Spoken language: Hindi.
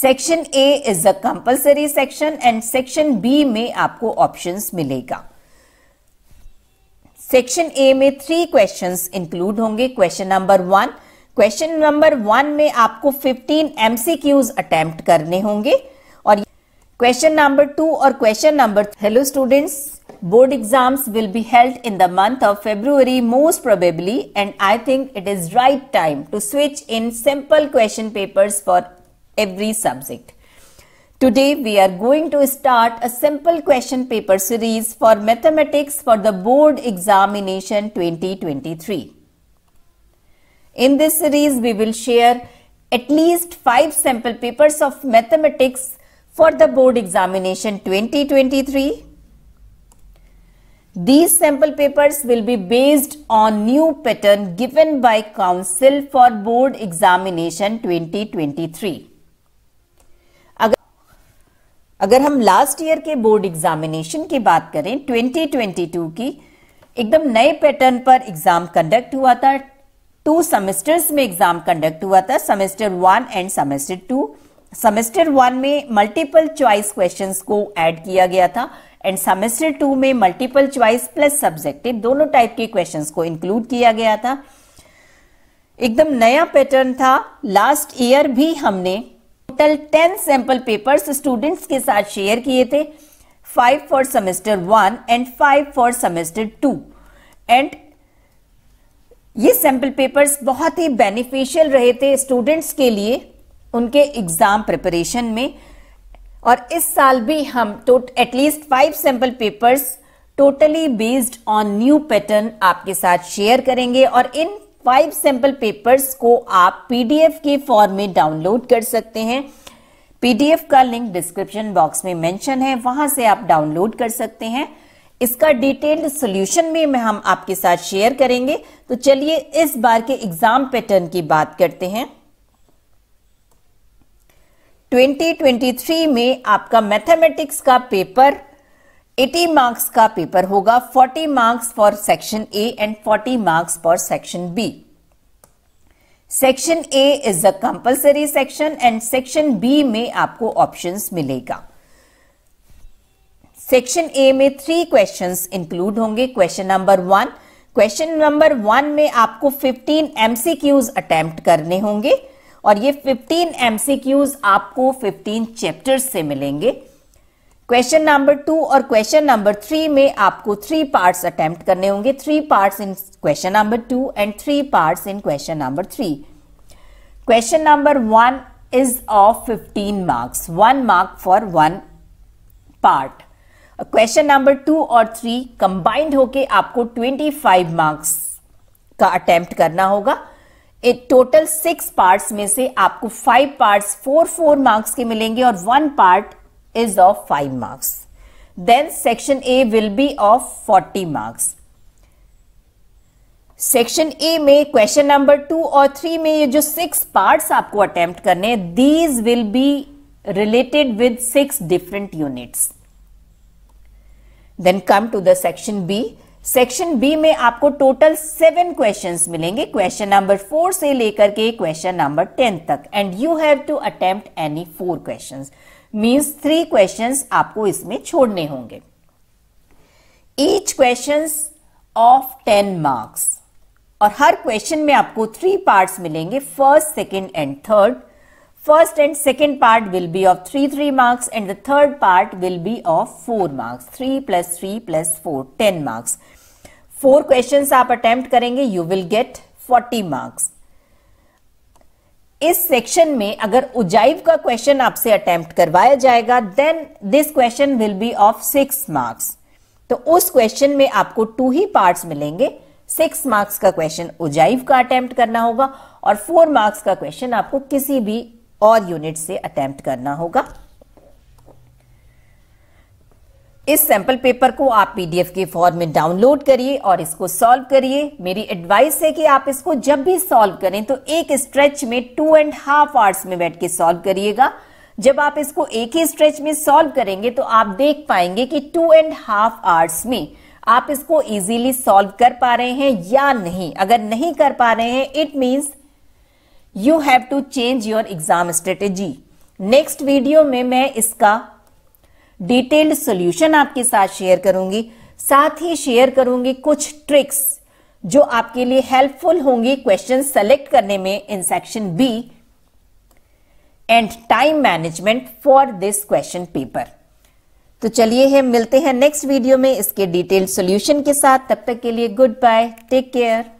Section A is a compulsory section and section B में आपको ऑप्शन मिलेगा सेक्शन ए में थ्री क्वेश्चन इंक्लूड होंगे question number one question number one में आपको 15 एमसीक्यूज अटेम्प्ट करने होंगे और क्वेश्चन नंबर टू और question number hello students board exams will be held in the month of February most probably and I think it is right time to switch in simple question papers for every subject. Today we are going to start a simple question paper series for mathematics for the board examination 2023. In this series we will share at least 5 sample papers of mathematics for the board examination 2023. These sample papers will be based on new pattern given by Council for Board Examination 2023. अगर हम लास्ट ईयर के बोर्ड एग्जामिनेशन की बात करें 2022 की एकदम नए पैटर्न पर एग्जाम कंडक्ट हुआ था टू सेमेस्टर्स में एग्जाम कंडक्ट हुआ था semester one and semester two semester one में मल्टीपल चॉइस क्वेश्चंस को ऐड किया गया था एंड सेमेस्टर टू में मल्टीपल चॉइस प्लस सब्जेक्टिव दोनों टाइप के क्वेश्चंस को इंक्लूड किया गया था एकदम नया पैटर्न था लास्ट ईयर भी हमने total ten sample paper students के साथ शेयर किए थे five for semester one and five for semester two and ये सैंपल पेपर्स बहुत ही बेनिफिशियल रहे थे स्टूडेंट्स के लिए उनके एग्जाम प्रिपरेशन में और इस साल भी हम टोट at least five sample papers totally based on new pattern आपके साथ शेयर करेंगे और इन फाइव सैंपल पेपर्स को आप पीडीएफ के फॉर्म में डाउनलोड कर सकते हैं पीडीएफ का लिंक डिस्क्रिप्शन बॉक्स में मेंशन है वहां से आप डाउनलोड कर सकते हैं इसका डिटेल्ड सोल्यूशन भी हम आपके साथ शेयर करेंगे तो चलिए इस बार के एग्जाम पैटर्न की बात करते हैं 2023 में आपका मैथमेटिक्स का पेपर 80 मार्क्स का पेपर होगा 40 marks for section A and 40 marks for section B section A is the compulsory section and section B में आपको ऑप्शंस मिलेगा सेक्शन ए में थ्री क्वेश्चंस इंक्लूड होंगे question number one question number one में आपको 15 एमसीक्यूज अटेम्प्ट करने होंगे और ये 15 एमसीक्यूज आपको 15 चैप्टर्स से मिलेंगे क्वेश्चन नंबर टू और क्वेश्चन नंबर थ्री में आपको थ्री पार्ट्स अटेम्प्ट करने होंगे three parts in question number two and three parts in question number three question number one is of fifteen marks one mark for one part question number two और थ्री कंबाइंड होके आपको ट्वेंटी फाइव मार्क्स का अटेम्प्ट करना होगा एक टोटल सिक्स पार्ट्स में से आपको five parts four four marks के मिलेंगे और one part is of 5 marks. Then section A will be of 40 marks. Section A में क्वेश्चन नंबर टू और थ्री में ये जो सिक्स पार्ट्स आपको अटेम्प्ट करने these will be related with six different units then come to the section B section B में आपको टोटल सेवन क्वेश्चंस मिलेंगे क्वेश्चन नंबर फोर से लेकर के क्वेश्चन नंबर टेन तक and you have to attempt any four questions means three question आपको इसमें छोड़ने होंगे each question of ten marks और हर क्वेश्चन में आपको थ्री पार्ट्स मिलेंगे first second and third first and second part will be of three three marks and the third part will be of four marks three plus three plus four ten marks four question आप अटेम्प्ट करेंगे you will get forty marks इस सेक्शन में अगर उजाइव का क्वेश्चन आपसे अटेम्प्ट करवाया जाएगा then this question will be of six marks तो उस क्वेश्चन में आपको टू ही पार्ट्स मिलेंगे सिक्स मार्क्स का क्वेश्चन उजाइव का अटेम्प्ट करना होगा और फोर मार्क्स का क्वेश्चन आपको किसी भी और यूनिट से अटेम्प्ट करना होगा इस सैंपल पेपर को आप पीडीएफ के फॉर्म में डाउनलोड करिए और इसको सॉल्व करिए मेरी एडवाइस है कि आप इसको जब भी सॉल्व करें तो एक स्ट्रेच में टू एंड हाफ आवर्स में बैठ के सॉल्व करिएगा जब आप इसको एक ही स्ट्रेच में सॉल्व करेंगे तो आप देख पाएंगे कि टू एंड हाफ आवर्स में आप इसको इजीली सॉल्व कर पा रहे हैं या नहीं अगर नहीं कर पा रहे हैं it means you have to change your exam strategy next video में मैं इसका डिटेल्ड सोल्यूशन आपके साथ शेयर करूंगी साथ ही शेयर करूंगी कुछ ट्रिक्स जो आपके लिए हेल्पफुल होंगी क्वेश्चन सेलेक्ट करने में in section B and time management for this question paper तो चलिए है मिलते हैं नेक्स्ट वीडियो में इसके डिटेल्ड सॉल्यूशन के साथ तब तक के लिए गुड बाय टेक केयर